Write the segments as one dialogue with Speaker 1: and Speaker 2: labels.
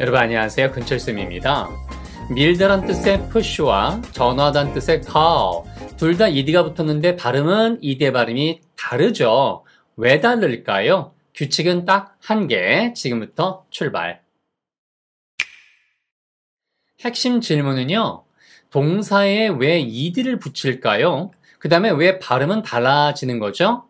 Speaker 1: 여러분 안녕하세요. 근철쌤입니다. 밀드란 뜻의 푸쉬와 전화단 뜻의 call 둘 다 이디가 붙었는데 발음은 이디의 발음이 다르죠. 왜 다를까요? 규칙은 딱 한 개. 지금부터 출발. 핵심 질문은요. 동사에 왜 이디를 붙일까요? 그 다음에 왜 발음은 달라지는 거죠?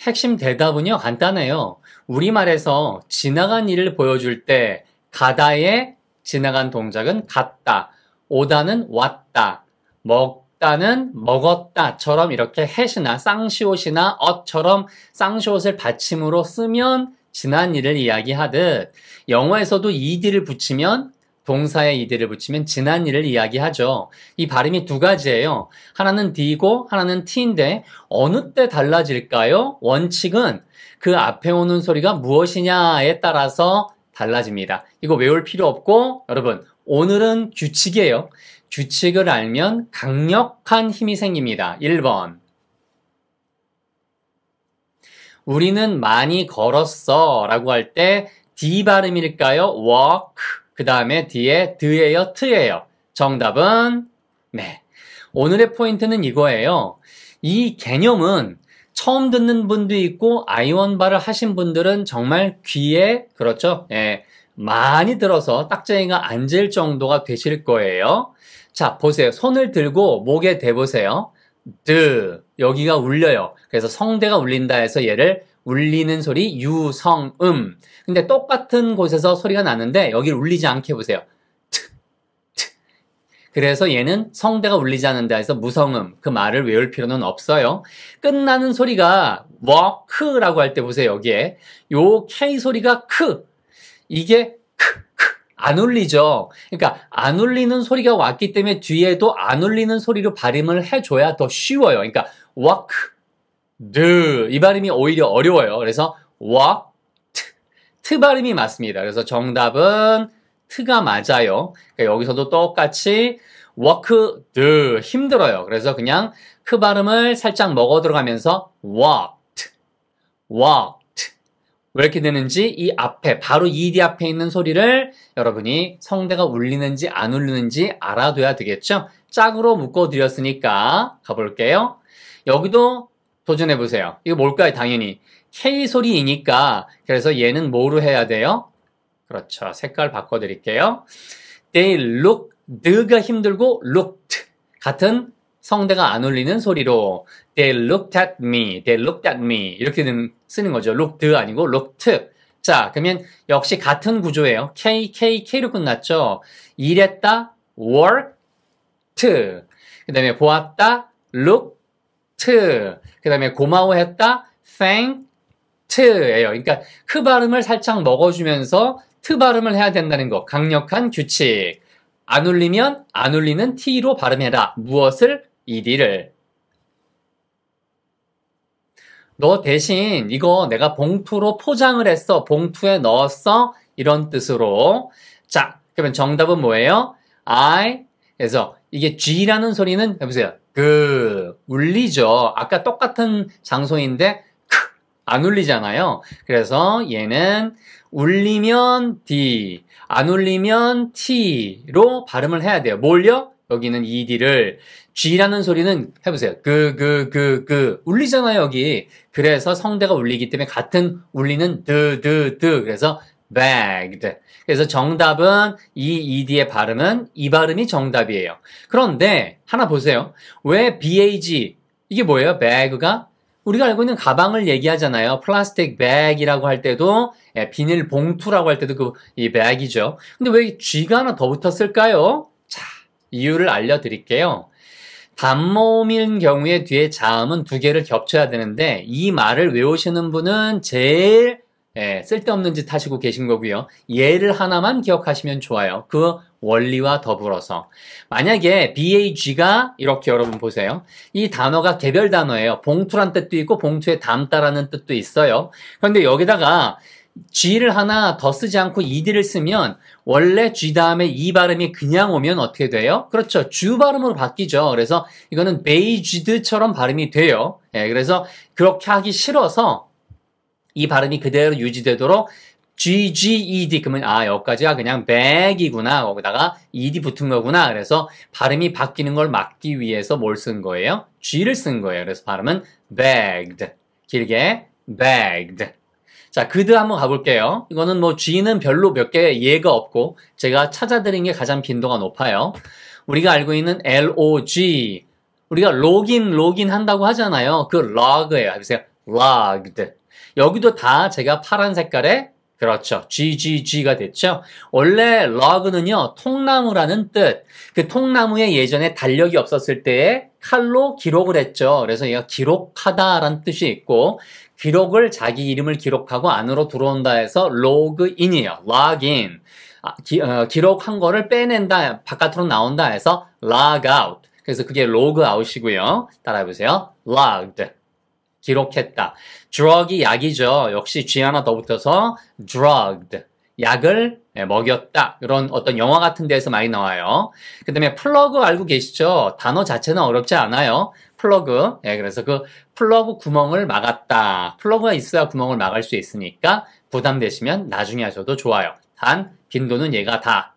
Speaker 1: 핵심 대답은요, 간단해요. 우리말에서 지나간 일을 보여줄 때 가다에 지나간 동작은 갔다, 오다는 왔다, 먹다는 먹었다처럼 이렇게 해시나 쌍시옷이나 엇처럼 쌍시옷을 받침으로 쓰면 지난 일을 이야기하듯 영어에서도 ed를 붙이면 동사에 이들를 붙이면 지난 일을 이야기하죠. 이 발음이 두 가지예요. 하나는 d고 하나는 t인데 어느 때 달라질까요? 원칙은 그 앞에 오는 소리가 무엇이냐에 따라서 달라집니다. 이거 외울 필요 없고 여러분 오늘은 규칙이에요. 규칙을 알면 강력한 힘이 생깁니다. 1번 우리는 많이 걸었어 라고 할 때 D 발음일까요? walk 그 다음에 뒤에 드예요? 트예요? 정답은 네. 오늘의 포인트는 이거예요. 이 개념은 처음 듣는 분도 있고 아이원바를 하신 분들은 정말 귀에 그렇죠. 예, 많이 들어서 딱쟁이가 앉을 정도가 되실 거예요. 자, 보세요. 손을 들고 목에 대보세요. 드 여기가 울려요. 그래서 성대가 울린다 해서 얘를 울리는 소리 유성음. 근데 똑같은 곳에서 소리가 나는데 여기를 울리지 않게 보세요. 그래서 얘는 성대가 울리지 않는다 해서 무성음 그 말을 외울 필요는 없어요. 끝나는 소리가 워크라고 할 때 보세요. 여기에 요 K 소리가 크 이게 크크 안 울리죠. 그러니까 안 울리는 소리가 왔기 때문에 뒤에도 안 울리는 소리로 발음을 해줘야 더 쉬워요. 그러니까 워크 드 이 발음이 오히려 어려워요. 그래서 워크 트 발음이 맞습니다. 그래서 정답은 트가 맞아요. 그러니까 여기서도 똑같이 워크 드 힘들어요. 그래서 그냥 크 그 발음을 살짝 먹어 들어가면서 walked, walked 왜 이렇게 되는지 이 앞에 바로 ED 앞에 있는 소리를 여러분이 성대가 울리는지 안 울리는지 알아둬야 되겠죠. 짝으로 묶어 드렸으니까 가볼게요. 여기도 도전해 보세요. 이거 뭘까요? 당연히 K 소리이니까 그래서 얘는 뭐로 해야 돼요? 그렇죠. 색깔 바꿔드릴게요. They look, 드가 힘들고 looked 같은 성대가 안 울리는 소리로 They looked at me, they looked at me 이렇게 쓰는 거죠. looked 아니고 looked. 자, 그러면 역시 같은 구조예요. K, K, K로 끝났죠. 일했다, worked. 그 다음에 보았다, looked. 그 다음에 고마워했다, thanked. 예요. 그러니까 크 그 발음을 살짝 먹어주면서 트 발음을 해야 된다는 거 강력한 규칙. 안 울리면 안 울리는 t로 발음해라. 무엇을? 이디를너 대신 이거 내가 봉투로 포장을 했어. 봉투에 넣었어. 이런 뜻으로. 자, 그러면 정답은 뭐예요? I. 그래서 이게 G라는 소리는 해보세요. 그 울리죠. 아까 똑같은 장소인데 크, 안 울리잖아요. 그래서 얘는 울리면 D, 안 울리면 T로 발음을 해야 돼요. 뭘요? 여기는 ED를 G라는 소리는 해보세요. 그, 그, 그, 그 울리잖아요 여기. 그래서 성대가 울리기 때문에 같은 울리는 드, 드, 드. 그래서 bagged. 그래서 정답은 이 ed의 발음은 이 발음이 정답이에요. 그런데 하나 보세요. 왜 bag 이게 뭐예요? bag가 우리가 알고 있는 가방을 얘기하잖아요. 플라스틱 백이라고 할 때도 예, 비닐 봉투라고 할 때도 그 이 백이죠. 근데 왜 G가 하나 더 붙었을까요? 자, 이유를 알려드릴게요. 단모음인 경우에 뒤에 자음은 두 개를 겹쳐야 되는데 이 말을 외우시는 분은 제일 예, 쓸데없는 짓 하시고 계신 거고요. 예를 하나만 기억하시면 좋아요. 그 원리와 더불어서. 만약에 BAG가 이렇게 여러분 보세요. 이 단어가 개별 단어예요. 봉투란 뜻도 있고 봉투에 담다라는 뜻도 있어요. 그런데 여기다가 G를 하나 더 쓰지 않고 ED를 쓰면 원래 G 다음에 E 발음이 그냥 오면 어떻게 돼요? 그렇죠. 주 발음으로 바뀌죠. 그래서 이거는 베이지드처럼 발음이 돼요. 예, 그래서 그렇게 하기 싫어서 이 발음이 그대로 유지되도록 GGED 그러면 아 여기까지가 그냥 백이구나 거기다가 ED 붙은 거구나 그래서 발음이 바뀌는 걸 막기 위해서 뭘 쓴 거예요? G를 쓴 거예요 그래서 발음은 b a g g e d 길게 b a g g e d 자 그드 한번 가볼게요 이거는 뭐 G는 별로 몇 개 예가 없고 제가 찾아드린 게 가장 빈도가 높아요 우리가 알고 있는 LOG 우리가 로긴 로긴 한다고 하잖아요 그 log예요 보세요 logged 여기도 다 제가 파란 색깔의 그렇죠. GGG가 됐죠. 원래 러그는요, 통나무라는 뜻. 그 통나무에 예전에 달력이 없었을 때에 칼로 기록을 했죠. 그래서 얘가 기록하다라는 뜻이 있고, 기록을 자기 이름을 기록하고 안으로 들어온다 해서 로그인이에요. 로그인. 아, 기, 어, 기록한 거를 빼낸다, 바깥으로 나온다 해서 log out. 그래서 그게 로그아웃이고요. 따라해보세요. logged. 기록했다. drug이 약이죠. 역시 g 하나 더 붙어서 drugged. 약을 예, 먹였다. 이런 어떤 영화 같은 데에서 많이 나와요. 그 다음에 플러그 알고 계시죠? 단어 자체는 어렵지 않아요. 플러그. 예, 그래서 그 플러그 구멍을 막았다. 플러그가 있어야 구멍을 막을 수 있으니까 부담되시면 나중에 하셔도 좋아요. 단, 빈도는 얘가 다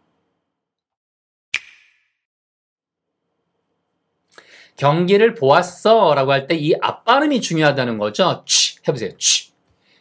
Speaker 1: 경기를 보았어 라고 할 때 이 앞발음이 중요하다는 거죠. 취 해보세요. 취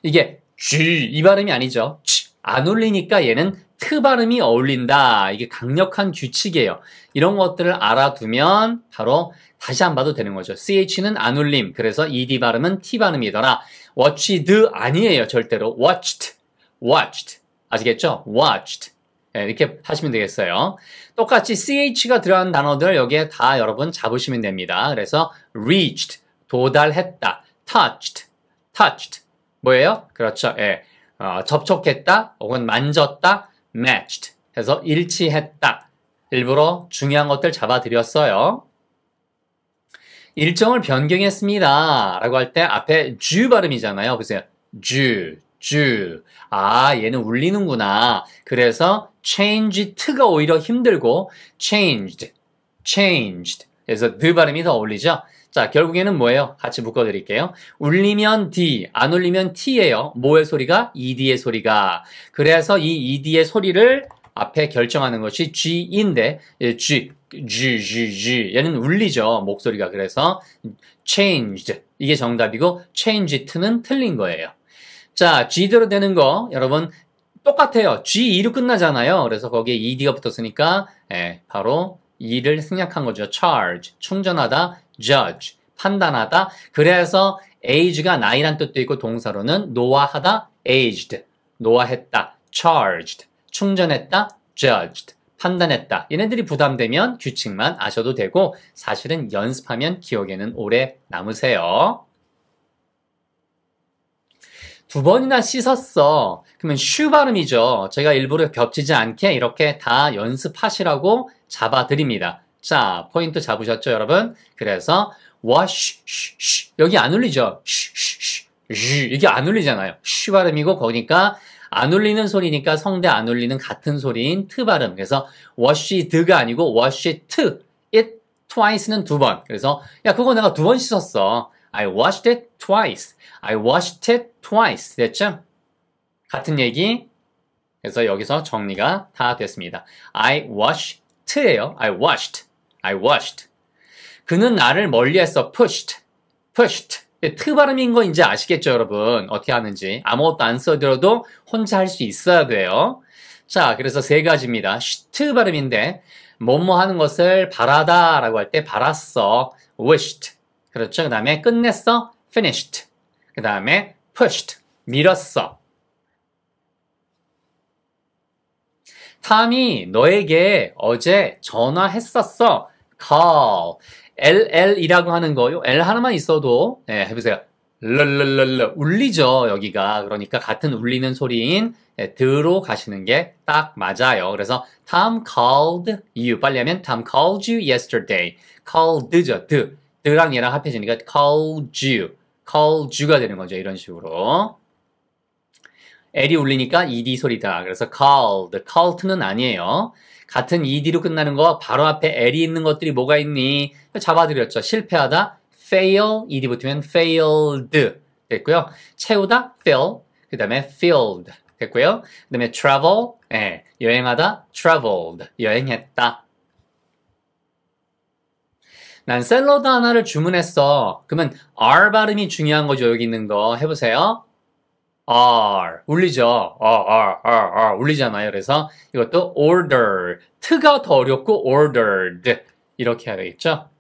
Speaker 1: 이게 쥐 이 발음이 아니죠. 취. 안 울리니까 얘는 트 발음이 어울린다. 이게 강력한 규칙이에요. 이런 것들을 알아두면 바로 다시 안 봐도 되는 거죠. ch는 안 울림. 그래서 ed 발음은 t 발음이더라. watched 아니에요. 절대로 watched. watched. 아시겠죠? watched. 네, 이렇게 하시면 되겠어요. 똑같이 ch가 들어간 단어들 여기에 다 여러분 잡으시면 됩니다. 그래서 reached, 도달했다, touched, touched. 뭐예요? 그렇죠. 예. 어, 접촉했다, 혹은 만졌다, matched. 해서 일치했다. 일부러 중요한 것들 잡아드렸어요. 일정을 변경했습니다. 라고 할 때 앞에 주 발음이잖아요. 보세요. 주, 주. 아, 얘는 울리는구나. 그래서 c h a n g e t o 가 오히려 힘들고 changed, changed. 그래서 드 그 발음이 더 어울리죠? 자, 결국에는 뭐예요? 같이 묶어 드릴게요. 울리면 D, 안 울리면 T예요. 뭐의 소리가? ED의 소리가. 그래서 이 ED의 소리를 앞에 결정하는 것이 G인데, 예, G, G, G, G. 얘는 울리죠. 목소리가. 그래서 changed. 이게 정답이고, changed는 틀린 거예요. 자, G대로 되는 거, 여러분, 똑같아요. G2로 끝나잖아요. 그래서 거기에 ED가 붙었으니까 예, 바로 e 를 생략한 거죠. charge, 충전하다, judge, 판단하다. 그래서 age가 나이란 뜻도 있고 동사로는 노화하다, aged, 노화했다, charged, 충전했다, judged, 판단했다. 얘네들이 부담되면 규칙만 아셔도 되고 사실은 연습하면 기억에는 오래 남으세요. 두 번이나 씻었어. 그러면 슈 발음이죠. 제가 일부러 겹치지 않게 이렇게 다 연습하시라고 잡아드립니다. 자, 포인트 잡으셨죠, 여러분? 그래서 wash 여기 안 울리죠? 이게 안 울리잖아요. 슈 발음이고 거니까 안 울리는 소리니까 성대 안 울리는 같은 소리인 트 발음. 그래서 wash 드가 아니고 wash it, it twice는 두 번. 그래서 야 그거 내가 두 번 씻었어. I watched it twice. I watched it twice. 됐죠? 같은 얘기. 그래서 여기서 정리가 다 됐습니다. I watched예요. I watched. I watched. 그는 나를 멀리해서 pushed. pushed. 트 발음인 거 이제 아시겠죠, 여러분? 어떻게 하는지. 아무것도 안 써들어도 혼자 할 수 있어야 돼요. 자, 그래서 세 가지입니다. 슈트 발음인데, 뭐 뭐 하는 것을 바라다 라고 할 때 바랐어. wished. 그렇죠. 그 다음에 끝냈어. finished. 그 다음에 pushed. 밀었어. 탐이 너에게 어제 전화했었어. call. LL이라고 하는 거요. L 하나만 있어도 네, 해보세요. 럴럴럴러 울리죠 여기가 그러니까 같은 울리는 소리인 네, 들어 가시는 게 딱 맞아요. 그래서 Tom called you 빨리 하면 Tom called you yesterday. called죠 d 그랑 얘랑 합해지니까 call you, call y o u 가 되는 거죠. 이런 식으로. L이 울리니까 ED 소리다. 그래서 called, c a l l e d 는 아니에요. 같은 ED로 끝나는 거 바로 앞에 L이 있는 것들이 뭐가 있니? 잡아드렸죠. 실패하다, fail, ED 붙으면 failed 됐고요. 채우다, fill, 그 다음에 filled 됐고요. 그 다음에 travel, 예, 여행하다, traveled, 여행했다. 난 샐러드 하나를 주문했어. 그러면 R 발음이 중요한 거죠. 여기 있는 거 해보세요. R 울리죠. R 어, R R R 울리잖아요. 그래서 이것도 order 트가 더 어렵고 ordered 이렇게 해야 되겠죠.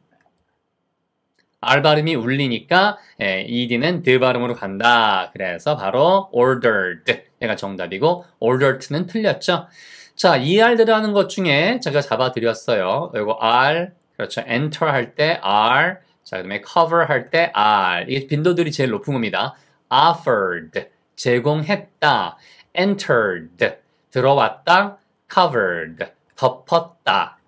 Speaker 1: R 발음이 울리니까 예, ED는 드 발음으로 간다. 그래서 바로 ordered 얘가 정답이고 ordered는 틀렸죠. 자, 이 R들이라는 것 중에 제가 잡아드렸어요. 그리고 R, 그렇죠. enter 할때 r, 자, 그 다음에 cover 할때 r. 이게 빈도들이 제일 높은 겁니다. offered, 제공했다. entered, 들어왔다. covered, 덮었다.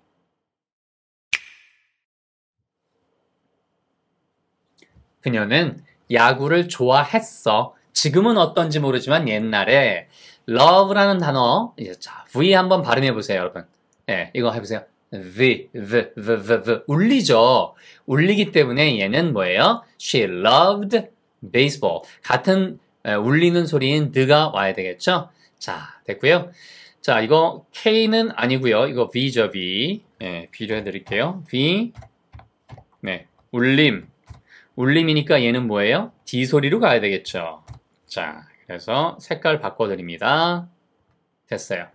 Speaker 1: 그녀는 야구를 좋아했어. 지금은 어떤지 모르지만 옛날에 love라는 단어, 자, V 한번 발음해 보세요, 여러분. 예, 네, 이거 해보세요. the, the, the, the, the 울리죠. 울리기 때문에 얘는 뭐예요? She loved baseball. 같은 울리는 소리인 the가 와야 되겠죠? 자, 됐고요. 자, 이거 K는 아니고요. 이거 V죠, V. 네, V로 해드릴게요. V, 네, 울림. 울림이니까 얘는 뭐예요? D 소리로 가야 되겠죠. 자, 그래서 색깔 바꿔드립니다. 됐어요.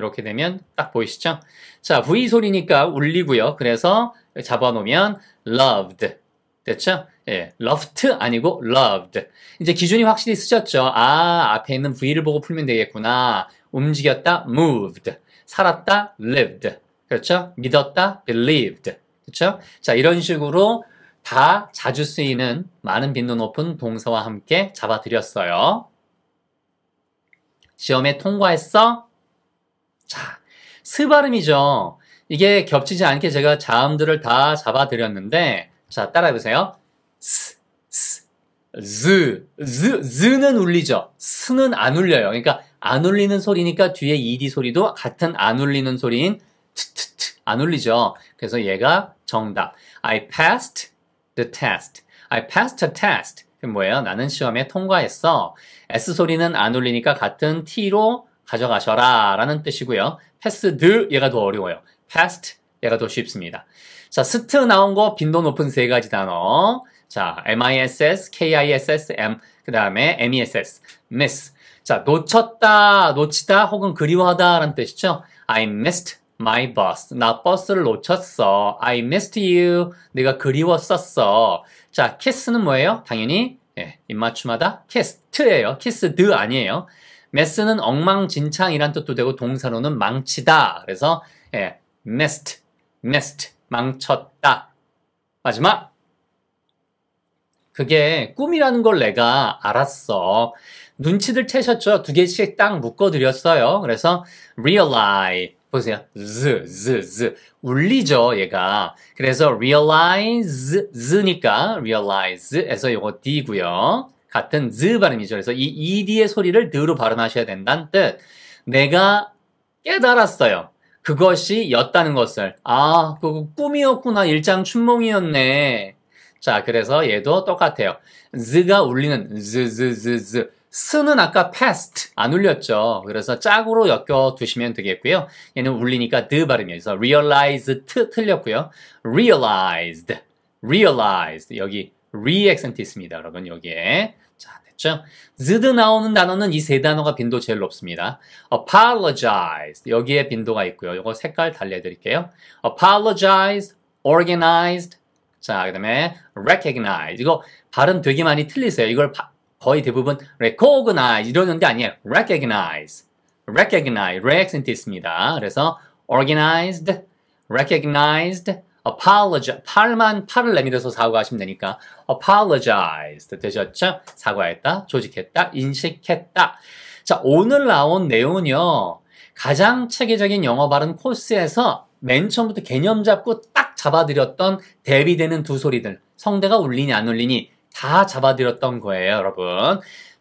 Speaker 1: 이렇게 되면 딱 보이시죠? 자, V 소리니까 울리고요. 그래서 잡아놓으면 loved. 됐죠? 예, loved 아니고 loved. 이제 기준이 확실히 쓰셨죠? 아, 앞에 있는 V를 보고 풀면 되겠구나. 움직였다, moved. 살았다, lived. 그렇죠? 믿었다, believed. 그렇죠? 자, 이런 식으로 다 자주 쓰이는 많은 빈도 높은 동사와 함께 잡아드렸어요. 시험에 통과했어? 자, 스 발음이죠. 이게 겹치지 않게 제가 자음들을 다 잡아드렸는데 자, 따라해보세요. 스, 스, 즈, 즈, 즈는 울리죠. 스는 안 울려요. 그러니까 안 울리는 소리니까 뒤에 ED 소리도 같은 안 울리는 소리인 트트트 안 울리죠. 그래서 얘가 정답. I passed the test. I passed the test. 그 뭐예요? 나는 시험에 통과했어. S 소리는 안 울리니까 같은 T로 가져가셔라 라는 뜻이고요. 패스드 얘가 더 어려워요. past 얘가 더 쉽습니다. 자, 스트 나온 거 빈도 높은 세 가지 단어. 자, miss, kiss, m 그 다음에 mes, miss. 자, 놓쳤다, 놓치다 혹은 그리워하다 라는 뜻이죠. I missed my bus. 나 버스를 놓쳤어. I missed you. 내가 그리웠었어. 자, kiss는 뭐예요? 당연히 예, 입맞춤하다. k i s s e 예요 k i s s d 드 아니에요. 메스는 엉망진창이란 뜻도 되고 동사로는 망치다. 그래서 예, messed, messed, 망쳤다. 마지막 그게 꿈이라는 걸 내가 알았어. 눈치들 채셨죠? 두 개씩 딱 묶어드렸어요. 그래서 realize 보세요. z, z, z. 울리죠, 얘가. 그래서 realize, z니까 realize에서 요거 d고요. 같은 즈 발음이죠. 그래서 이 이디의 소리를 드로 발음하셔야 된다는 뜻. 내가 깨달았어요. 그것이 였다는 것을. 아, 그거 꿈이었구나. 일장 춘몽이었네. 자, 그래서 얘도 똑같아요. 즈가 울리는 즈즈즈즈. 스는 아까 past 안 울렸죠. 그래서 짝으로 엮여 두시면 되겠고요. 얘는 울리니까 드 발음이어서 realized 틀렸고요. realized, realized 여기 리 액센트 입니다 여러분 여기에 자 됐죠? z 드 나오는 단어는 이 세 단어가 빈도 제일 높습니다. apologize 여기에 빈도가 있고요. 이거 색깔 달래드릴게요. apologize, organized 자 그다음에 recognize 이거 발음 되게 많이 틀리세요. 이걸 바, 거의 대부분 recognize 이러는게 아니에요. recognize, recognize re 액센트 있습니다. 그래서 organized, recognized apologize. 팔만 팔을 내밀어서 사과하시면 되니까 a p o l o g i z e 되셨죠? 사과했다, 조직했다, 인식했다. 자, 오늘 나온 내용은요. 가장 체계적인 영어 발음 코스에서 맨 처음부터 개념 잡고 딱 잡아드렸던 대비되는 두 소리들 성대가 울리니 안 울리니 다 잡아드렸던 거예요 여러분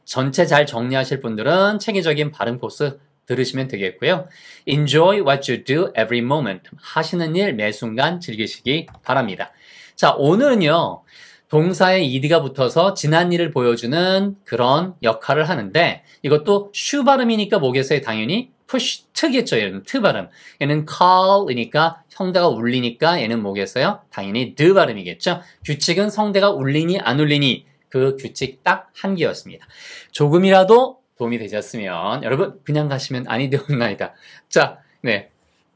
Speaker 1: 전체 잘 정리하실 분들은 체계적인 발음 코스 들으시면 되겠고요. Enjoy what you do every moment. 하시는 일 매 순간 즐기시기 바랍니다. 자, 오늘은요. 동사에 ed가 붙어서 지난 일을 보여주는 그런 역할을 하는데 이것도 슈 발음이니까 목에서의 당연히 push 트겠죠. 얘는 트 발음. 얘는 call이니까 성대가 울리니까 얘는 목에서요. 당연히 드 발음이겠죠. 규칙은 성대가 울리니 안 울리니 그 규칙 딱 한 개였습니다. 조금이라도 도움이 되셨으면 여러분 그냥 가시면 아니 되었나이다. 자, 네.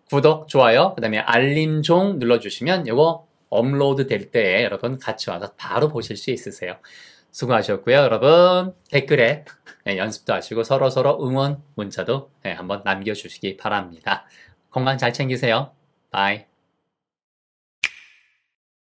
Speaker 1: 구독, 좋아요, 그 다음에 알림 종 눌러주시면 이거 업로드 될 때 여러분 같이 와서 바로 보실 수 있으세요. 수고하셨고요. 여러분 댓글에 네, 연습도 하시고 서로서로 서로 응원 문자도 네, 한번 남겨주시기 바랍니다. 건강 잘 챙기세요. 바이.